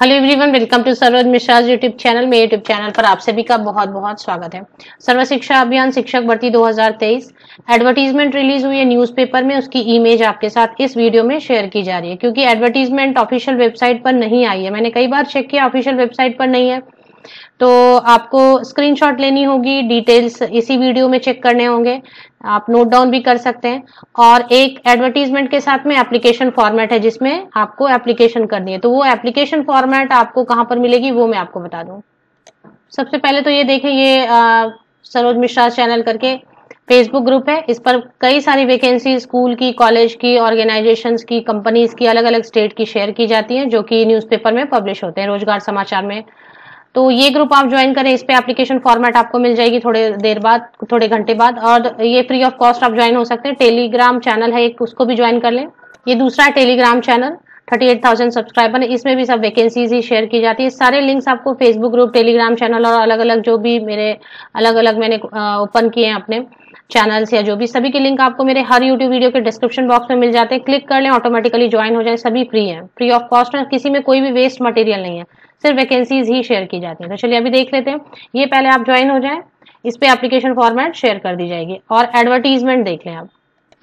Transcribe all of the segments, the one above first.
hello everyone welcome to Saroj Mishra YouTube channel में YouTube channel पर आप सभी का बहुत बहुत स्वागत है सर्व शिक्षा अभियान शिक्षक भर्ती 2023 एडवर्टीजमेंट रिलीज हुई है न्यूज़पेपर में उसकी इमेज आपके साथ इस वीडियो में शेयर की जा रही है क्योंकि एडवर्टीजमेंट ऑफिशियल वेबसाइट पर नहीं आई है मैंने कई बार चेक किया ऑफिशियल वेबसाइट पर नहीं है तो आपको स्क्रीनशॉट लेनी होगी डिटेल्स इसी वीडियो में चेक करने होंगे आप नोट डाउन भी कर सकते हैं और एक एडवर्टीजमेंट के साथ में एप्लीकेशन फॉर्मेट है जिसमें आपको एप्लीकेशन करनी है तो वो एप्लीकेशन फॉर्मेट आपको कहाँ पर मिलेगी वो मैं आपको बता दूँ सबसे पहले तो ये देखें ये सरोज मिश्रा चैनल करके फेसबुक ग्रुप है इस पर कई सारी वैकेंसी स्कूल की कॉलेज की ऑर्गेनाइजेशन की कंपनीज की अलग अलग स्टेट की शेयर की जाती हैं जो कि न्यूज़पेपर में पब्लिश होते हैं रोजगार समाचार में तो ये ग्रुप आप ज्वाइन करें इस पर एप्लीकेशन फॉर्मेट आपको मिल जाएगी थोड़े देर बाद थोड़े घंटे बाद और ये फ्री ऑफ कॉस्ट आप ज्वाइन हो सकते हैं टेलीग्राम चैनल है एक उसको भी ज्वाइन कर लें ये दूसरा Telegram channel thirty eight thousand subscriber है इसमें भी सब वैकेंसीज ही शेयर की जाती है सारे लिंक्स आपको फेसबुक ग्रुप टेलीग्राम चैनल और अलग अलग जो भी मेरे अलग अलग मैंने ओपन किए हैं अपने चैनल्स या जो भी सभी के लिंक आपको मेरे हर यूट्यूब वीडियो के डिस्क्रिप्शन बॉक्स में मिल जाते हैं क्लिक कर लें ऑटोमेटिकली ज्वाइन हो जाए सभी फ्री है फ्री ऑफ कॉस्ट है किसी में कोई भी वेस्ट मटेरियल नहीं है सिर्फ वैकेंसीज ही शेयर की जाती है तो चलिए अभी देख लेते हैं ये पहले आप ज्वाइन हो जाए इस पर एप्लीकेशन फॉर्मेट शेयर कर दी जाएगी और एडवर्टीजमेंट देख लें आप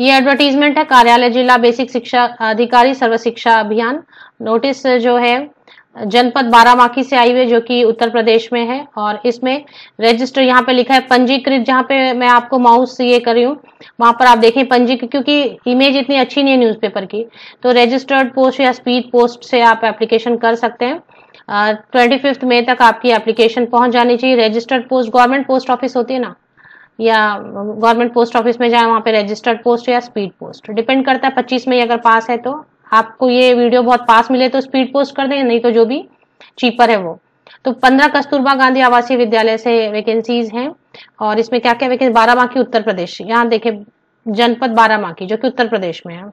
ये एडवर्टीजमेंट है कार्यालय जिला बेसिक शिक्षा अधिकारी सर्व शिक्षा अभियान नोटिस जो है जनपद बारामाखी से आई हुई जो कि उत्तर प्रदेश में है और इसमें रजिस्टर यहाँ पे लिखा है पंजीकृत जहाँ पे मैं आपको माउस ये कर रही हूँ वहां पर आप देखें पंजीकृत क्योंकि इमेज इतनी अच्छी नहीं है न्यूज़पेपर की तो रजिस्टर्ड पोस्ट या स्पीड पोस्ट से आप एप्लीकेशन कर सकते हैं ट्वेंटी फिफ्थ मई तक आपकी एप्लीकेशन पहुंच जानी चाहिए registered post government post office होती है ना या गवर्नमेंट पोस्ट ऑफिस में जाए वहाँ पे रजिस्टर्ड पोस्ट या स्पीड पोस्ट डिपेंड करता है पच्चीस मई अगर पास है तो आपको ये वीडियो बहुत पास मिले तो स्पीड पोस्ट कर दें नहीं तो जो भी चीपर है वो तो पंद्रह कस्तूरबा गांधी आवासीय विद्यालय से वैकेंसीज हैं और इसमें क्या क्या वैकेंसी बारह की उत्तर प्रदेश यहाँ देखे जनपद बारह की जो कि उत्तर प्रदेश में है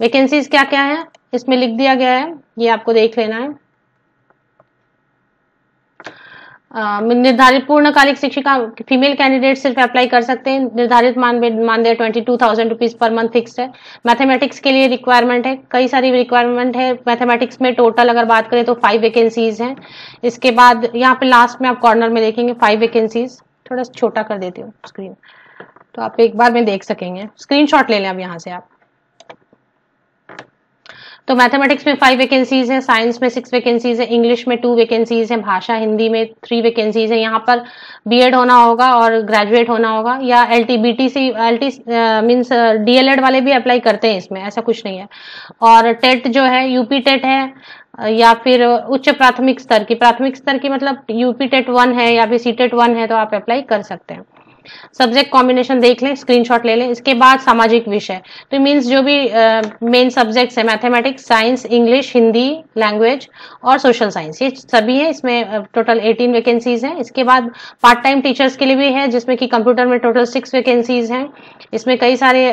वैकेंसीज क्या क्या है इसमें लिख दिया गया है ये आपको देख लेना है निर्धारित पूर्णकालिक शिक्षिका फीमेल कैंडिडेट सिर्फ अप्लाई कर सकते हैं निर्धारित मानदेय twenty two thousand rupees per month fix है मैथमेटिक्स के लिए रिक्वायरमेंट है कई सारी रिक्वायरमेंट है मैथमेटिक्स में टोटल अगर बात करें तो फाइव वैकेंसीज हैं इसके बाद यहाँ पे लास्ट में आप कॉर्नर में देखेंगे फाइव वैकेंसीज थोड़ा छोटा कर देती हूँ स्क्रीन तो आप एक बार में देख सकेंगे स्क्रीन ले लें अब यहाँ से आप तो मैथमेटिक्स में फाइव वैकेंसीज हैं साइंस में सिक्स वैकेंसीज हैं इंग्लिश में टू वैकेंसीज हैं भाषा हिंदी में थ्री वैकेंसीज हैं यहाँ पर बीएड होना होगा और ग्रेजुएट होना होगा या L T B T C L T means DElEd वाले भी अप्लाई करते हैं इसमें ऐसा कुछ नहीं है और टेट जो है यूपी टेट है या फिर उच्च प्राथमिक स्तर की प्राथमिक स्तर की मतलब यूपी टेट वन है या फिर सी टेट वन है तो आप अप्लाई कर सकते हैं सब्जेक्ट कॉम्बिनेशन देख लें स्क्रीनशॉट ले लें इसके बाद सामाजिक विषय तो मीन्स जो भी मेन सब्जेक्ट्स है mathematics science English Hindi language और सोशल साइंस ये सभी है इसमें टोटल एटीन वैकेंसीज हैं इसके बाद पार्ट टाइम टीचर्स के लिए भी है जिसमें कि कंप्यूटर में टोटल सिक्स वैकेंसीज हैं इसमें कई सारे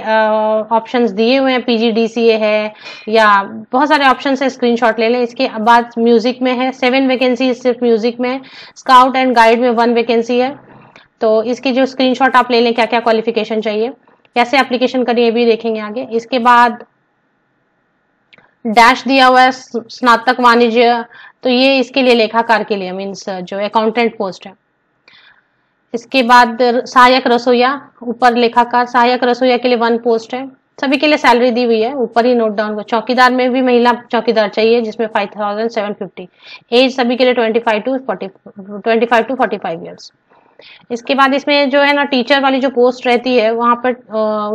ऑप्शन दिए हुए हैं ए है या बहुत सारे ऑप्शन है शॉट ले लें इसके बाद म्यूजिक में है सेवन वैकेंसी सिर्फ म्यूजिक में स्काउट एंड गाइड में वन वैकेंसी है तो इसकी जो स्क्रीनशॉट आप ले लें क्या क्या क्वालिफिकेशन चाहिए कैसे एप्लीकेशन करें ये भी देखेंगे आगे इसके बाद डैश दिया हुआ है स्नातक वाणिज्य तो ये इसके लिए लेखाकार के लिए मीन्स जो अकाउंटेंट पोस्ट है इसके बाद सहायक रसोईया ऊपर लेखाकार सहायक रसोईया के लिए वन पोस्ट है सभी के लिए सैलरी दी हुई है ऊपर ही नोट डाउन चौकीदार में भी महिला चौकीदार चाहिए जिसमें five thousand seven fifty age सभी के लिए twenty five to forty twenty five to forty five years इसके बाद इसमें जो है ना टीचर वाली जो पोस्ट रहती है वहां पर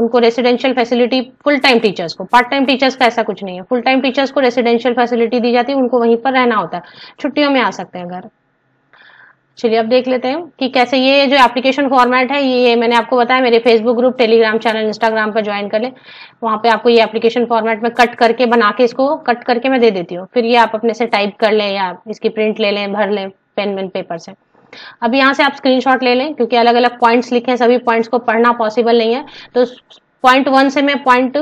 उनको residential facility full time teachers को पार्ट टाइम टीचर्स का ऐसा कुछ नहीं है फुल टाइम टीचर्स को रेसिडेंशियल फैसिलिटी दी जाती है उनको वहीं पर रहना होता है छुट्टियों में आ सकते हैं घर चलिए अब देख लेते हैं कि कैसे ये जो एप्लीकेशन फॉर्मेट है ये मैंने आपको बताया मेरे Facebook group Telegram channel Instagram पर ज्वाइन कर ले वहां पे आपको ये एप्लीकेशन फॉर्मेट में कट करके बना के इसको कट करके मैं दे देती हूँ फिर ये आप अपने से टाइप कर लें या इसकी प्रिंट ले लें भर लें पेन वेन पेपर से अब यहाँ से आप स्क्रीनशॉट ले लें क्योंकि अलग अलग पॉइंट्स लिखे हैं सभी पॉइंट्स को पढ़ना पॉसिबल नहीं है तो पॉइंट वन से मैं पॉइंट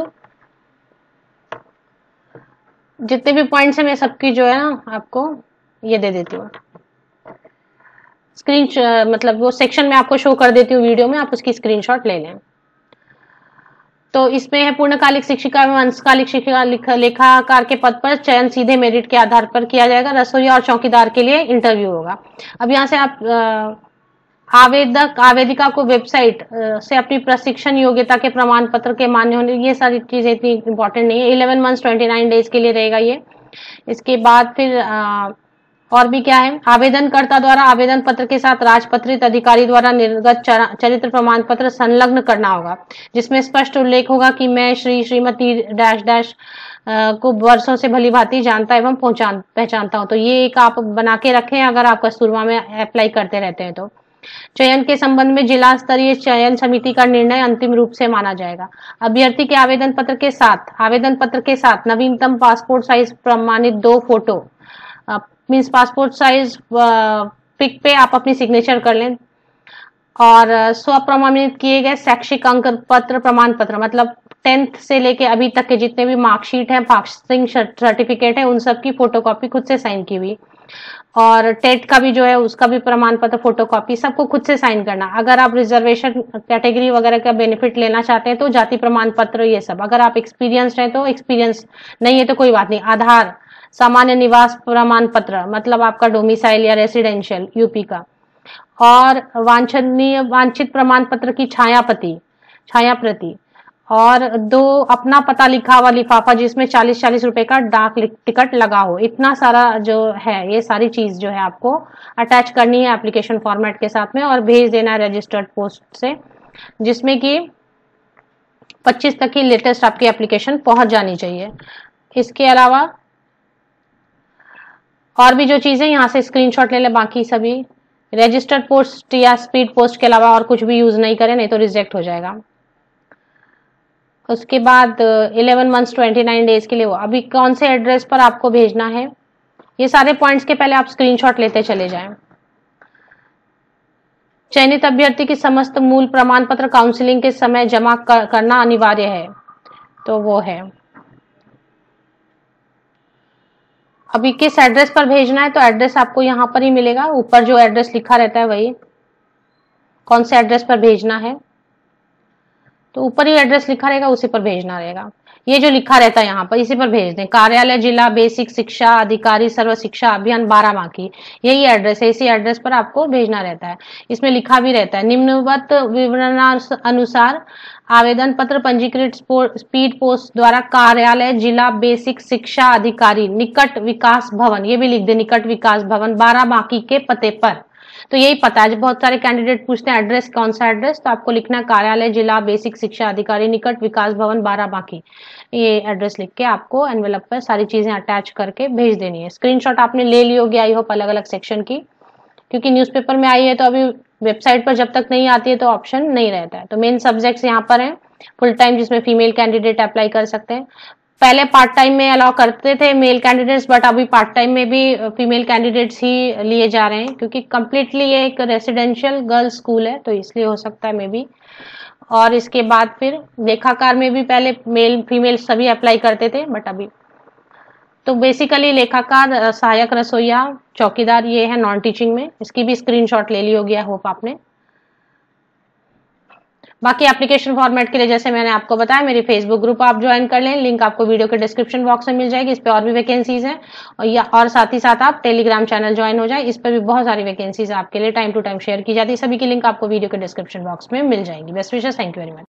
जितने भी पॉइंट्स हैं मैं सबकी जो है ना आपको ये दे देती हूँ स्क्रीन मतलब वो सेक्शन में आपको शो कर देती हूँ वीडियो में आप उसकी स्क्रीनशॉट ले लें तो इसमें है पूर्णकालिक शिक्षिका एवं अंशकालिक शिक्षिका लेखाकार के पद पर चयन सीधे मेरिट के आधार पर किया जाएगा रसोईया और चौकीदार के लिए इंटरव्यू होगा अब यहाँ से आप आवेदक आवेदिका को वेबसाइट से अपनी प्रशिक्षण योग्यता के प्रमाण पत्र के मान्य होने ये सारी चीजें इतनी इंपॉर्टेंट नहीं है eleven month twenty nine days के लिए रहेगा ये इसके बाद फिर और भी क्या है आवेदनकर्ता द्वारा आवेदन पत्र के साथ राजपत्रित अधिकारी द्वारा निर्गत चरित्र प्रमाण पत्र संलग्न करना होगा जिसमें स्पष्ट उल्लेख होगा कि मैं श्री श्रीमती डैश डैश को वर्षों से भली भांति जानता एवं पहचान पहचानता हूं तो ये एक आप बना के रखें अगर आप कस्तूरबा में अप्लाई करते रहते हैं तो चयन के संबंध में जिला स्तरीय चयन समिति का निर्णय अंतिम रूप से माना जाएगा अभ्यर्थी के आवेदन पत्र के साथ आवेदन पत्र के साथ नवीनतम पासपोर्ट साइज प्रमाणित दो photo means passport size pic पे आप अपनी सिग्नेचर कर लें और स्व प्रमाणित किए गए शैक्षिक अंक पत्र प्रमाण पत्र मतलब टेंथ से लेके अभी तक के जितने भी मार्कशीट हैं पासिंग सर्टिफिकेट है उन सब की फोटोकॉपी खुद से साइन की हुई और टेट का भी जो है उसका भी प्रमाण पत्र फोटोकॉपी सबको खुद से साइन करना अगर आप रिजर्वेशन कैटेगरी वगैरह का बेनिफिट लेना चाहते हैं तो जाति प्रमाण पत्र ये सब अगर आप एक्सपीरियंस हैं तो एक्सपीरियंस नहीं है तो कोई बात नहीं आधार सामान्य निवास प्रमाण पत्र मतलब आपका डोमिसाइल या रेसिडेंशियल यूपी का और वांछनीय वांछित प्रमाण पत्र की छायापति छाया प्रति और दो अपना पता लिखा हुआ लिफाफा जिसमें चालीस चालीस रुपए का डाक टिकट लगा हो इतना सारा जो है ये सारी चीज जो है आपको अटैच करनी है एप्लीकेशन फॉर्मेट के साथ में और भेज देना है रजिस्टर्ड पोस्ट से जिसमें कि 25 तक की लेटेस्ट आपकी एप्लीकेशन पहुंच जानी चाहिए इसके अलावा और भी जो चीज़ें यहाँ से स्क्रीनशॉट ले लें बाकी सभी रजिस्टर्ड पोस्ट या स्पीड पोस्ट के अलावा और कुछ भी यूज़ नहीं करें नहीं तो रिजेक्ट हो जाएगा उसके बाद 11 मंथ्स 29 डेज के लिए वो अभी कौन से एड्रेस पर आपको भेजना है ये सारे पॉइंट्स के पहले आप स्क्रीनशॉट लेते चले जाए चयनित अभ्यर्थी की समस्त मूल प्रमाण पत्र काउंसिलिंग के समय जमा करना अनिवार्य है तो वो है अभी किस एड्रेस पर भेजना है तो एड्रेस आपको यहाँ पर ही मिलेगा ऊपर जो एड्रेस लिखा रहता है वही कौन से एड्रेस पर भेजना है तो ऊपर ही एड्रेस लिखा रहेगा उसी पर भेजना रहेगा ये जो लिखा रहता है यहाँ पर इसी पर भेज दें कार्यालय जिला बेसिक शिक्षा अधिकारी सर्व शिक्षा अभियान बारह बाकी यही एड्रेस है इसी एड्रेस पर आपको भेजना रहता है इसमें लिखा भी रहता है निम्नवत विवरण अनुसार आवेदन पत्र पंजीकृत स्पीड पोस्ट द्वारा कार्यालय जिला बेसिक शिक्षा अधिकारी निकट विकास भवन ये भी लिख दे निकट विकास भवन बारह बाकी के पते पर तो यही पता है बहुत सारे कैंडिडेट पूछते हैं एड्रेस कौन सा एड्रेस तो आपको लिखना कार्यालय जिला बेसिक शिक्षा अधिकारी निकट विकास भवन बारह बाकी ये एड्रेस लिख के आपको एनवेलप पर सारी चीजें अटैच करके भेज देनी है स्क्रीनशॉट आपने ले ली होगी आई होप अलग अलग सेक्शन की क्योंकि न्यूज़पेपर में आई है तो अभी वेबसाइट पर जब तक नहीं आती है तो ऑप्शन नहीं रहता है तो मेन सब्जेक्ट्स यहाँ पर हैं फुल टाइम जिसमें फीमेल कैंडिडेट अप्लाई कर सकते हैं पहले पार्ट टाइम में अलाउ करते थे मेल कैंडिडेट्स बट अभी पार्ट टाइम में भी फीमेल कैंडिडेट्स ही लिए जा रहे हैं क्योंकि कम्प्लीटली ये एक रेसिडेंशियल गर्ल्स स्कूल है तो इसलिए हो सकता है मे बी और इसके बाद फिर लेखाकार में भी पहले मेल फीमेल सभी अप्लाई करते थे बट अभी तो बेसिकली लेखाकार सहायक रसोईया चौकीदार ये है नॉन टीचिंग में इसकी भी स्क्रीनशॉट ले ली होगी आई होप आपने बाकी एप्लीकेशन फॉर्मेट के लिए जैसे मैंने आपको बताया मेरी फेसबुक ग्रुप आप ज्वाइन कर लें लिंक आपको वीडियो के डिस्क्रिप्शन बॉक्स में मिल जाएगी इस पर और भी वैकेंसीज हैं और या और साथ ही साथ आप टेलीग्राम चैनल ज्वाइन हो जाए इस पर भी बहुत सारी वैकेंसीज आपके लिए टाइम टू टाइम शेयर की जाती है सभी की लिंक आपको वीडियो के डिस्क्रिप्शन बॉक्स में मिल जाएगी बेस्ट विशेष थैंक यू वेरी मच